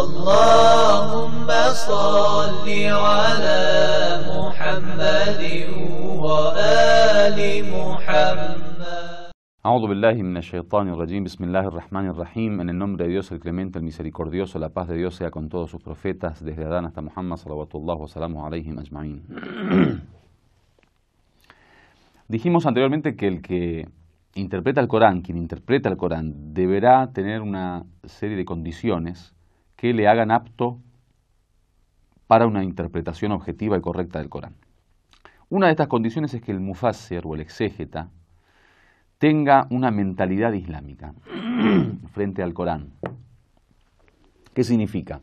اللهم salli ala محمد wa ali Muhammad. billahi shaitanir rajim, bismillahir rahmanir en el nombre de Dios el clemente, el misericordioso, la paz de Dios sea con todos sus profetas, desde Adán hasta Muhammad, salawatullah wa salamu alayhim ajma'in. Dijimos anteriormente que el que interpreta el Corán, quien interpreta el Corán, deberá tener una serie de condiciones que le hagan apto para una interpretación objetiva y correcta del Corán. Una de estas condiciones es que el mufasser o el exégeta tenga una mentalidad islámica frente al Corán. ¿Qué significa?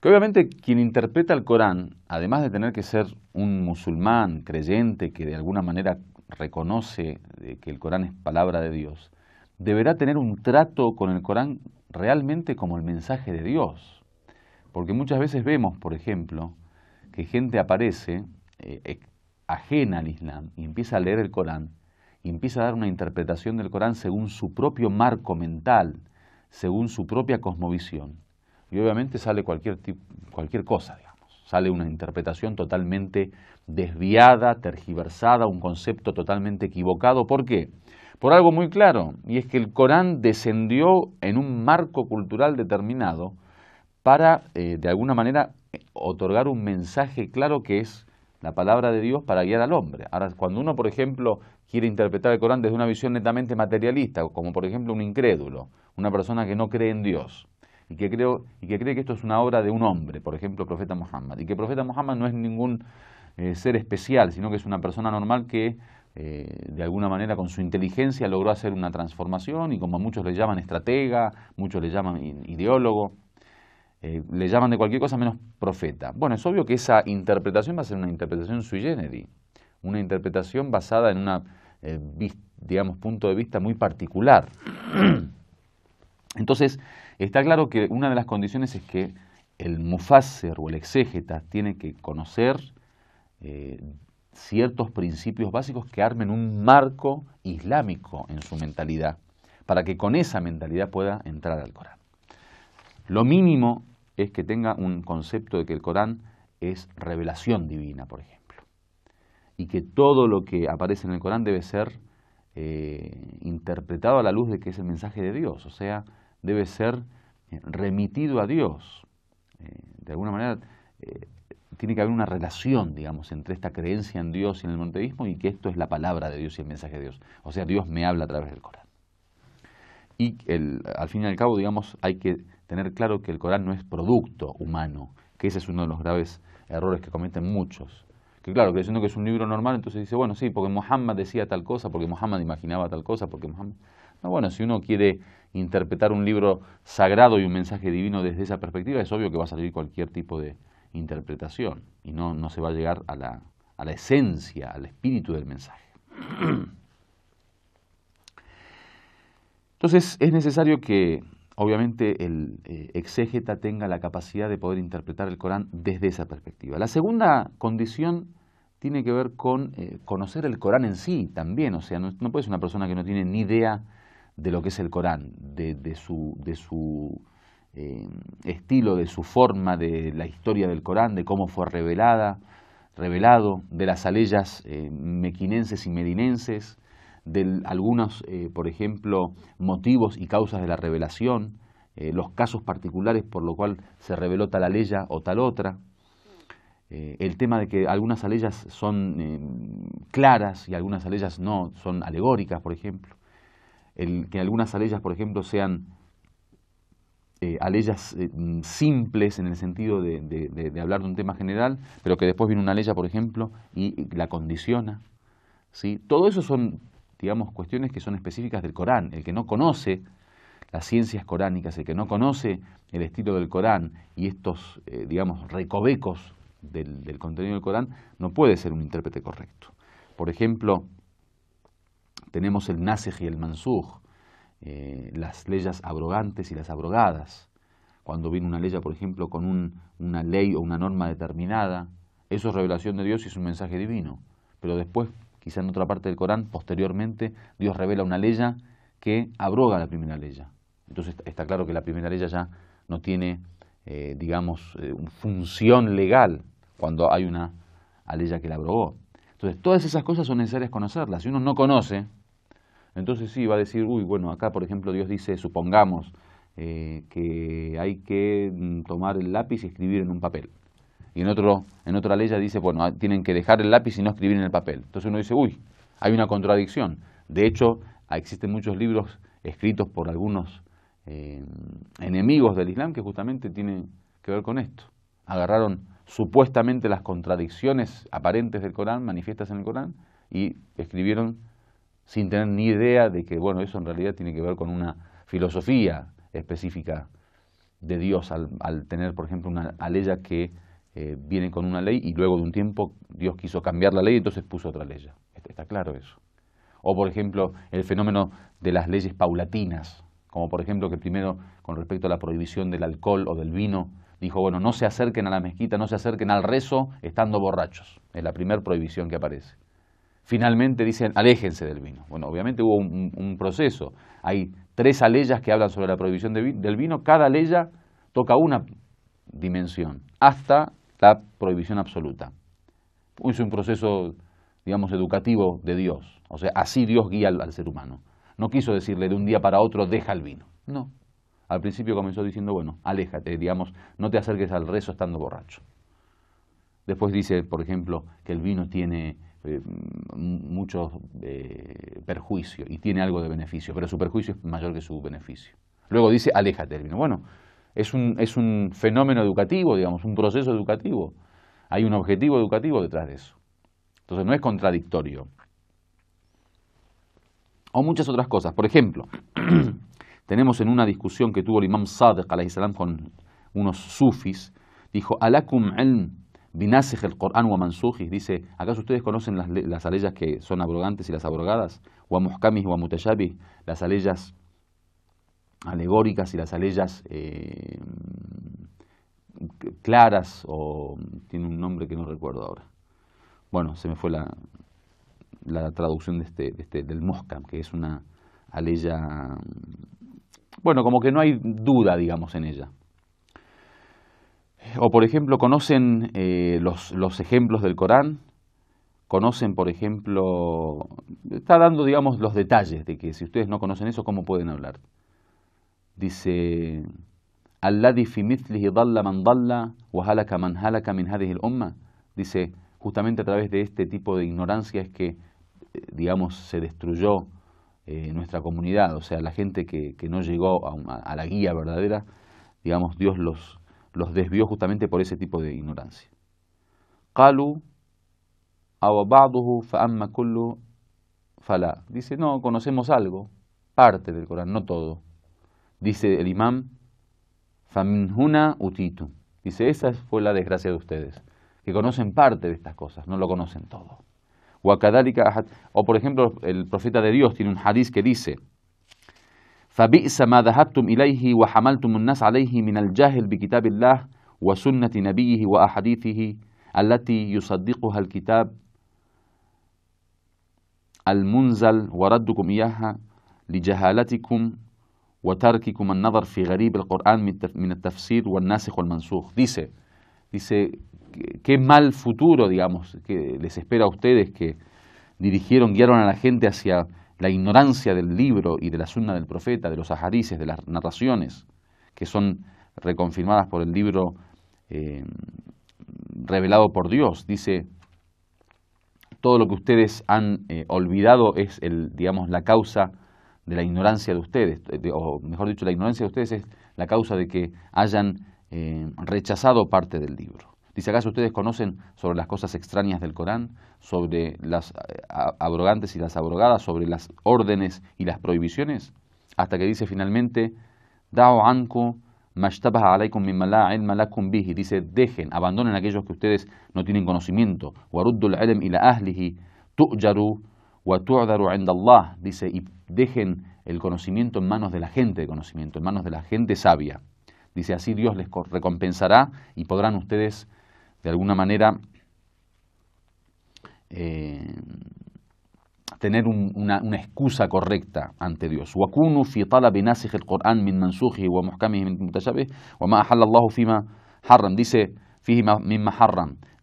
Que obviamente quien interpreta el Corán, además de tener que ser un musulmán creyente que de alguna manera reconoce que el Corán es palabra de Dios, deberá tener un trato con el Corán realmente como el mensaje de Dios. Porque muchas veces vemos, por ejemplo, que gente aparece eh, eh, ajena al Islam y empieza a leer el Corán y empieza a dar una interpretación del Corán según su propio marco mental, según su propia cosmovisión. Y obviamente sale cualquier, cualquier cosa, digamos. Sale una interpretación totalmente desviada, tergiversada, un concepto totalmente equivocado. ¿Por qué? por algo muy claro, y es que el Corán descendió en un marco cultural determinado para, eh, de alguna manera, otorgar un mensaje claro que es la palabra de Dios para guiar al hombre. Ahora, cuando uno, por ejemplo, quiere interpretar el Corán desde una visión netamente materialista, como por ejemplo un incrédulo, una persona que no cree en Dios, y que, y que cree que esto es una obra de un hombre, por ejemplo, el profeta Muhammad, y que el profeta Muhammad no es ningún eh, ser especial, sino que es una persona normal que eh, de alguna manera con su inteligencia logró hacer una transformación y como muchos le llaman estratega, muchos le llaman ideólogo, eh, le llaman de cualquier cosa menos profeta. Bueno, es obvio que esa interpretación va a ser una interpretación sui generis, una interpretación basada en un eh, digamos, punto de vista muy particular. Entonces, está claro que una de las condiciones es que el Mufasser o el exégeta tiene que conocer ciertos principios básicos que armen un marco islámico en su mentalidad, para que con esa mentalidad pueda entrar al Corán. Lo mínimo es que tenga un concepto de que el Corán es revelación divina, por ejemplo, y que todo lo que aparece en el Corán debe ser eh, interpretado a la luz de que es el mensaje de Dios, o sea, debe ser eh, remitido a Dios. Eh, de alguna manera, tiene que haber una relación, digamos, entre esta creencia en Dios y en el monoteísmo y que esto es la palabra de Dios y el mensaje de Dios. O sea, Dios me habla a través del Corán. Y al fin y al cabo, digamos, hay que tener claro que el Corán no es producto humano, que ese es uno de los graves errores que cometen muchos. Que claro, creyendo que es un libro normal, entonces dice, bueno, sí, porque Muhammad decía tal cosa, porque Muhammad imaginaba tal cosa, porque Muhammad... No, bueno, si uno quiere interpretar un libro sagrado y un mensaje divino desde esa perspectiva, es obvio que va a salir cualquier tipo de, interpretación y no, no se va a llegar a la, a la esencia, al espíritu del mensaje. Entonces es necesario que obviamente el eh, exégeta tenga la capacidad de poder interpretar el Corán desde esa perspectiva. La segunda condición tiene que ver con eh, conocer el Corán en sí también, o sea, no, puedes puede ser una persona que no tiene ni idea de lo que es el Corán, de su, de su Em, estilo, de su forma, de la historia del Corán, de cómo fue revelada, revelado, de las aleyas eh, mequinenses y medinenses, de algunos, eh, por ejemplo, motivos y causas de la revelación, eh, los casos particulares por lo cual se reveló tal aleya o tal otra. el tema de que algunas aleyas son claras y algunas aleyas no, son alegóricas, por ejemplo. El, que algunas aleyas, por ejemplo, sean eh, a leyes eh, mm, simples en el sentido de, hablar de un tema general, pero que después viene una ley, por ejemplo, y, la condiciona. Todo eso son, digamos, cuestiones que son específicas del Corán. El que no conoce las ciencias coránicas, el que no conoce el estilo del Corán y estos, eh, digamos, recovecos del, del contenido del Corán, no puede ser un intérprete correcto. Por ejemplo, tenemos el Nasej y el Mansur, eh, las leyes abrogantes y las abrogadas. Cuando viene una ley, por ejemplo, con una ley o una norma determinada, eso es revelación de Dios y es un mensaje divino. Pero después, quizá en otra parte del Corán, posteriormente, Dios revela una ley que abroga la primera ley. Entonces está claro que la primera ley ya no tiene, eh, digamos, eh, función legal cuando hay una ley que la abrogó. Entonces todas esas cosas son necesarias conocerlas. Si uno no conoce, entonces sí, va a decir, uy, bueno, acá por ejemplo Dios dice, supongamos eh, que hay que mm, tomar el lápiz y escribir en un papel. Y en, otro, en otra ley ya dice, bueno, ah, tienen que dejar el lápiz y no escribir en el papel. Entonces uno dice, uy, hay una contradicción. De hecho, existen muchos libros escritos por algunos eh, enemigos del Islam que justamente tienen que ver con esto. Agarraron supuestamente las contradicciones aparentes del Corán, manifiestas en el Corán, y escribieron sin tener ni idea de que, bueno, eso en realidad tiene que ver con una filosofía específica de Dios, al, tener, por ejemplo, una ley que eh, viene con una ley y luego de un tiempo Dios quiso cambiar la ley y entonces puso otra ley. Está, está claro eso. O, por ejemplo, el fenómeno de las leyes paulatinas, como por ejemplo que primero, con respecto a la prohibición del alcohol o del vino, dijo, bueno, no se acerquen a la mezquita, no se acerquen al rezo estando borrachos. Es la primera prohibición que aparece finalmente dicen, aléjense del vino. Bueno, obviamente hubo un, proceso. Hay tres aleyas que hablan sobre la prohibición del vino. Cada aleya toca una dimensión, hasta la prohibición absoluta. Es un proceso, digamos, educativo de Dios. O sea, así Dios guía al, al ser humano. No quiso decirle de un día para otro, deja el vino. No. Al principio comenzó diciendo, bueno, aléjate, digamos, no te acerques al rezo estando borracho. Después dice, por ejemplo, que el vino tiene eh, mm, muchos eh, perjuicios y tiene algo de beneficio, pero su perjuicio es mayor que su beneficio. Luego dice, aleja término, Bueno, es un, es un fenómeno educativo, digamos, un proceso educativo. Hay un objetivo educativo detrás de eso. Entonces no es contradictorio. O muchas otras cosas. Por ejemplo, tenemos en una discusión que tuvo el imam Sadr. con unos sufis, dijo, Alakum ilm binasej el Corán wa dice, ¿acaso ustedes conocen las, las aleyas que son abrogantes y las abrogadas? Wa muhkamis wa las aleyas alegóricas y las aleyas eh, claras o tiene un nombre que no recuerdo ahora. Bueno, se me fue la, la traducción de este, de este, del Moscam, que es una aleya, bueno, como que no hay duda, digamos, en ella. O por ejemplo, ¿conocen eh, los, los, ejemplos del Corán? ¿Conocen, por ejemplo, está dando, digamos, los detalles de que si ustedes no conocen eso, ¿cómo pueden hablar? Dice, Dice, justamente a través de este tipo de ignorancia es que, eh, digamos, se destruyó eh, nuestra comunidad, o sea, la gente que, que no llegó a, a la guía verdadera, digamos, Dios los, los desvió justamente por ese tipo de ignorancia. fala. Dice, no, conocemos algo, parte del Corán, no todo. Dice el imam, faminhuna utitu. Dice, esa fue la desgracia de ustedes, que conocen parte de estas cosas, no lo conocen todo. O por ejemplo, el profeta de Dios tiene un hadiz que dice, فبئس ما ذهبتم إليه وحملتم الناس عليه من الجاهل بكتاب الله وسنة نبيه وأحاديثه التي يصدقها الكتاب المنزل وردكم إياها لجهالتكم وترككم النظر في غريب القرآن من التفسير والناسخ والمنسوخ. Dice, dice, qué mal futuro, digamos, que les espera a ustedes que dirigieron, guiaron a la gente hacia la ignorancia del libro y de la sunna del profeta, de los ajarices, de las narraciones, que son reconfirmadas por el libro eh, revelado por Dios. Dice, todo lo que ustedes han eh, olvidado es, el, digamos, la causa de la ignorancia de ustedes, eh, o mejor dicho, la ignorancia de ustedes es la causa de que hayan rechazado parte del libro. Dice, ¿acaso ustedes conocen sobre las cosas extrañas del Corán, sobre las eh, abrogantes y las abrogadas, sobre las órdenes y las prohibiciones? Hasta que dice finalmente, Dao anku mashtabaha alaykum el bihi. Dice, dejen, abandonen a aquellos que ustedes no tienen conocimiento. ila ahlihi tu'jaru wa Dice, y dejen el conocimiento en manos de la gente de conocimiento, en manos de la gente sabia. Dice, así Dios les recompensará y podrán ustedes de alguna manera, eh, tener una, excusa correcta ante Dios. dice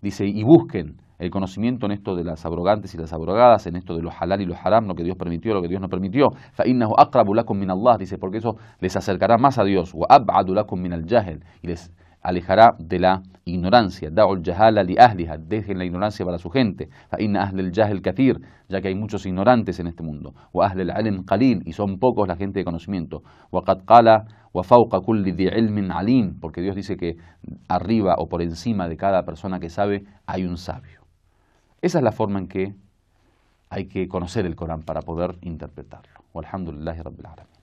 dice y busquen el conocimiento en esto de las abrogantes y las abrogadas, en esto de los halal y los haram, lo que Dios permitió, lo que Dios no permitió. dice porque eso les acercará más a Dios. y les alejará de la ignorancia. dejen la ignorancia para su gente. el ya que hay muchos ignorantes en este mundo. Wa y son pocos la gente de conocimiento. Wa wa alim, porque Dios dice que arriba o por encima de cada persona que sabe hay un sabio. Esa es la forma en que hay que conocer el Corán para poder interpretarlo. Walhamdulillahi rabbil